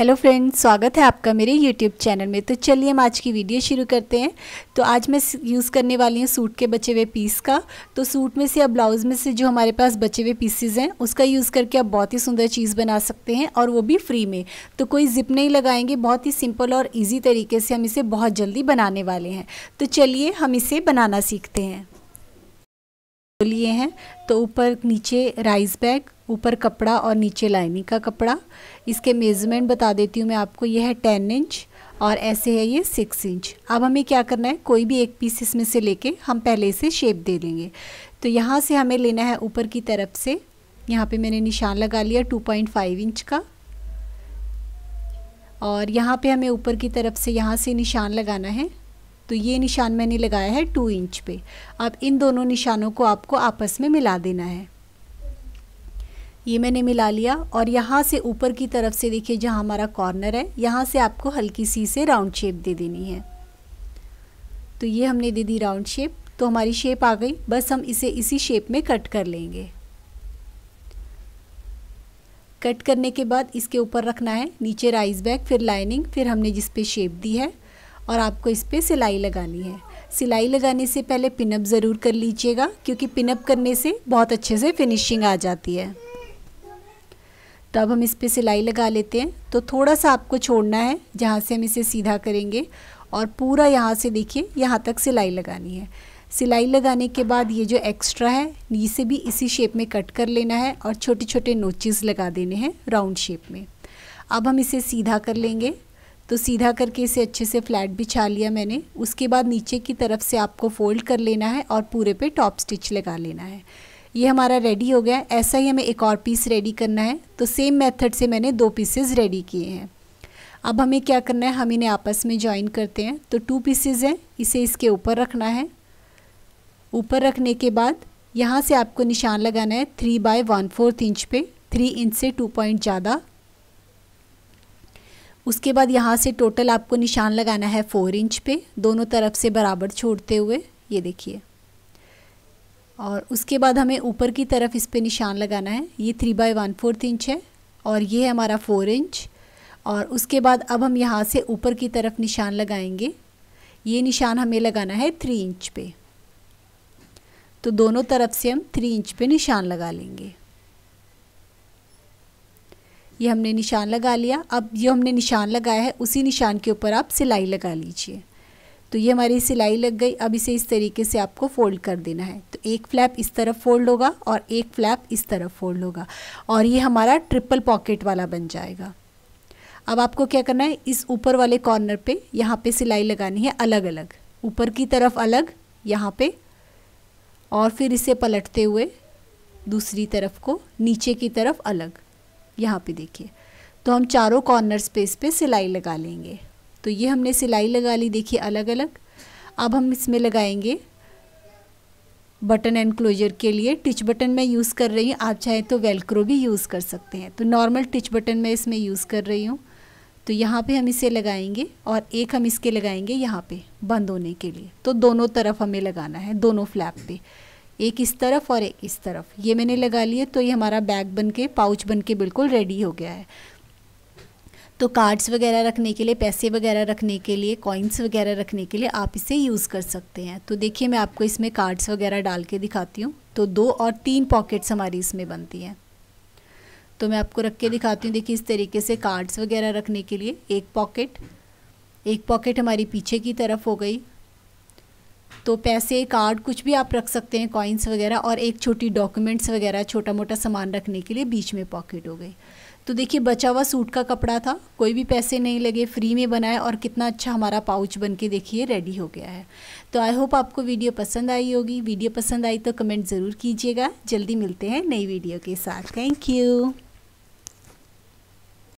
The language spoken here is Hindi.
हेलो फ्रेंड्स स्वागत है आपका मेरे यूट्यूब चैनल में तो चलिए हम आज की वीडियो शुरू करते हैं तो आज मैं यूज़ करने वाली हूँ सूट के बचे हुए पीस का तो सूट में से या ब्लाउज़ में से जो हमारे पास बचे हुए पीसेज हैं उसका यूज़ करके आप बहुत ही सुंदर चीज़ बना सकते हैं और वो भी फ्री में तो कोई जिप नहीं लगाएंगे बहुत ही सिंपल और ईजी तरीके से हम इसे बहुत जल्दी बनाने वाले हैं तो चलिए हम इसे बनाना सीखते हैं तो लिए हैं तो ऊपर नीचे राइस बैग ऊपर कपड़ा और नीचे लाइनिंग का कपड़ा इसके मेज़रमेंट बता देती हूँ मैं आपको यह है टेन इंच और ऐसे है ये सिक्स इंच अब हमें क्या करना है कोई भी एक पीस इसमें से लेके हम पहले इसे शेप दे देंगे तो यहाँ से हमें लेना है ऊपर की तरफ से यहाँ पे मैंने निशान लगा लिया 2.5 इंच का और यहाँ पे हमें ऊपर की तरफ से यहाँ से निशान लगाना है तो ये निशान मैंने लगाया है टू इंच पे अब इन दोनों निशानों को आपको आपस में मिला देना है ये मैंने मिला लिया और यहाँ से ऊपर की तरफ से देखिए जहाँ हमारा कॉर्नर है यहाँ से आपको हल्की सी से राउंड शेप दे देनी है तो ये हमने दे दी राउंड शेप तो हमारी शेप आ गई बस हम इसे इसी शेप में कट कर लेंगे कट करने के बाद इसके ऊपर रखना है नीचे राइस बैग फिर लाइनिंग फिर हमने जिस पे शेप दी है और आपको इस पर सिलाई लगानी है सिलाई लगाने से पहले पिनअप ज़रूर कर लीजिएगा क्योंकि पिनअप करने से बहुत अच्छे से फिनिशिंग आ जाती है तो अब हम इस पर सिलाई लगा लेते हैं तो थोड़ा सा आपको छोड़ना है जहाँ से हम इसे सीधा करेंगे और पूरा यहाँ से देखिए यहाँ तक सिलाई लगानी है सिलाई लगाने के बाद ये जो एक्स्ट्रा है इसे भी इसी शेप में कट कर लेना है और छोटे छोटे नोचेस लगा देने हैं राउंड शेप में अब हम इसे सीधा कर लेंगे तो सीधा करके इसे अच्छे से फ्लैट बिछा लिया मैंने उसके बाद नीचे की तरफ से आपको फोल्ड कर लेना है और पूरे पे टॉप स्टिच लगा लेना है ये हमारा रेडी हो गया ऐसा ही हमें एक और पीस रेडी करना है तो सेम मेथड से मैंने दो पीसेज रेडी किए हैं अब हमें क्या करना है हम इन्हें आपस में ज्वाइन करते हैं तो टू पीसेज हैं इसे इसके ऊपर रखना है ऊपर रखने के बाद यहाँ से आपको निशान लगाना है three by one fourth inch पे थ्री इंच से टू पॉइंट ज़्यादा उसके बाद यहाँ से टोटल आपको निशान लगाना है फोर इंच पे दोनों तरफ से बराबर छोड़ते हुए ये देखिए और उसके बाद हमें ऊपर की तरफ इस पर निशान लगाना है ये three by one fourth inch है और ये है हमारा फोर इंच और उसके बाद अब हम यहाँ से ऊपर की तरफ निशान लगाएंगे ये निशान हमें लगाना है थ्री इंच पे तो दोनों तरफ से हम थ्री इंच पे निशान लगा लेंगे ये हमने निशान लगा लिया अब जो हमने निशान लगाया है उसी निशान के ऊपर आप सिलाई लगा लीजिए तो ये हमारी सिलाई लग गई अब इसे इस तरीके से आपको फोल्ड कर देना है तो एक फ्लैप इस तरफ फोल्ड होगा और एक फ्लैप इस तरफ फोल्ड होगा और ये हमारा ट्रिपल पॉकेट वाला बन जाएगा अब आपको क्या करना है इस ऊपर वाले कॉर्नर पे यहाँ पे सिलाई लगानी है अलग अलग ऊपर की तरफ अलग यहाँ पे और फिर इसे पलटते हुए दूसरी तरफ को नीचे की तरफ अलग यहाँ पे देखिए तो हम चारों कॉर्नर स्पेस पे सिलाई लगा लेंगे तो ये हमने सिलाई लगा ली देखिए अलग अलग अब हम इसमें लगाएंगे बटन एनक्लोजर के लिए टिच बटन मैं यूज़ कर रही हूँ आप चाहें तो वेलक्रो भी यूज़ कर सकते हैं तो नॉर्मल टिच बटन मैं इसमें यूज़ कर रही हूँ तो यहाँ पे हम इसे लगाएंगे और एक हम इसके लगाएंगे यहाँ पे बंद होने के लिए तो दोनों तरफ हमें लगाना है दोनों फ्लैप पे एक इस तरफ और एक इस तरफ ये मैंने लगा लिए तो ये हमारा बैग बन के पाउच बन के बिल्कुल रेडी हो गया है तो कार्ड्स वगैरह रखने के लिए पैसे वगैरह रखने के लिए कॉइन्स वगैरह रखने के लिए आप इसे यूज़ कर सकते हैं तो देखिए मैं आपको इसमें कार्ड्स वगैरह डाल के दिखाती हूँ तो दो और तीन पॉकेट्स हमारी इसमें बनती हैं तो मैं आपको रख के दिखाती हूँ देखिए इस तरीके से कार्ड्स वगैरह रखने के लिए एक पॉकेट एक पॉकेट हमारी पीछे की तरफ हो गई तो पैसे कार्ड कुछ भी आप रख सकते हैं कॉइन्स वगैरह और एक छोटी डॉक्यूमेंट्स वगैरह छोटा मोटा सामान रखने के लिए बीच में पॉकेट हो गई तो देखिए बचा हुआ सूट का कपड़ा था कोई भी पैसे नहीं लगे फ्री में बनाए और कितना अच्छा हमारा पाउच बन के देखिए रेडी हो गया है तो आई होप आपको वीडियो पसंद आई होगी वीडियो पसंद आई तो कमेंट ज़रूर कीजिएगा जल्दी मिलते हैं नई वीडियो के साथ थैंक यू